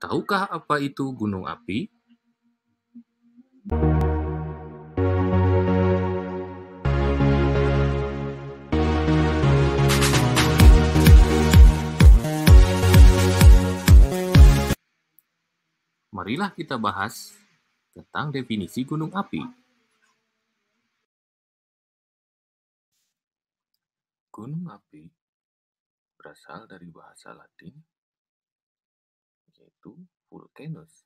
Tahukah apa itu gunung api? Marilah kita bahas tentang definisi gunung api. Gunung api berasal dari bahasa Latin yaitu Vulcanus.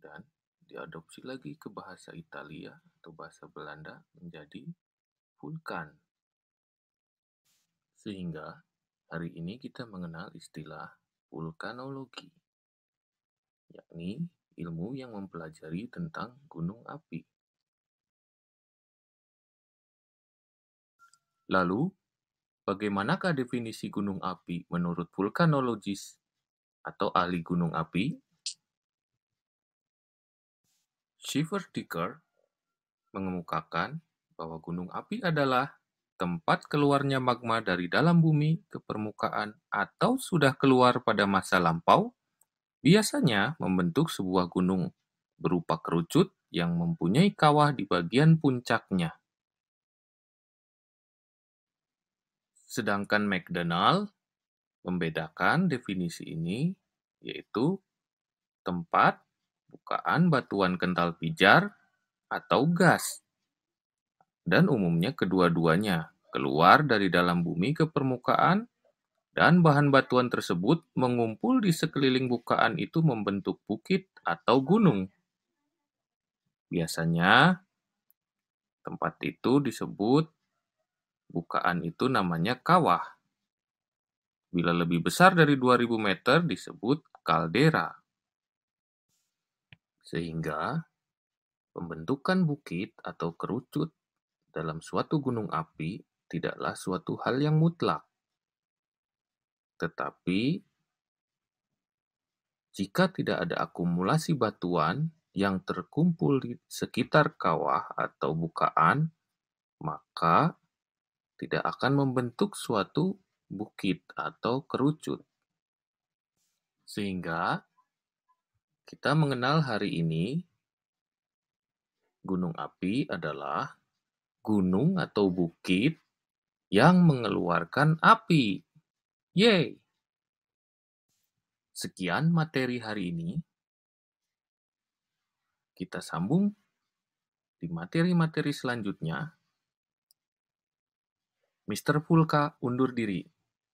Dan diadopsi lagi ke bahasa Italia atau bahasa Belanda menjadi Vulkan. Sehingga hari ini kita mengenal istilah vulkanologi, yakni ilmu yang mempelajari tentang gunung api. Lalu, bagaimanakah definisi gunung api menurut vulkanologis? atau ahli gunung api, Shiver Dicker mengemukakan bahwa gunung api adalah tempat keluarnya magma dari dalam bumi ke permukaan atau sudah keluar pada masa lampau, biasanya membentuk sebuah gunung berupa kerucut yang mempunyai kawah di bagian puncaknya. Sedangkan McDonald Membedakan definisi ini yaitu tempat, bukaan batuan kental pijar, atau gas. Dan umumnya kedua-duanya keluar dari dalam bumi ke permukaan dan bahan batuan tersebut mengumpul di sekeliling bukaan itu membentuk bukit atau gunung. Biasanya, tempat itu disebut bukaan itu namanya kawah. Bila lebih besar dari 2000 meter disebut kaldera. Sehingga pembentukan bukit atau kerucut dalam suatu gunung api tidaklah suatu hal yang mutlak. Tetapi jika tidak ada akumulasi batuan yang terkumpul di sekitar kawah atau bukaan, maka tidak akan membentuk suatu bukit atau kerucut. Sehingga kita mengenal hari ini gunung api adalah gunung atau bukit yang mengeluarkan api. Yeay! Sekian materi hari ini. Kita sambung di materi-materi selanjutnya. Mr. Pulka undur diri.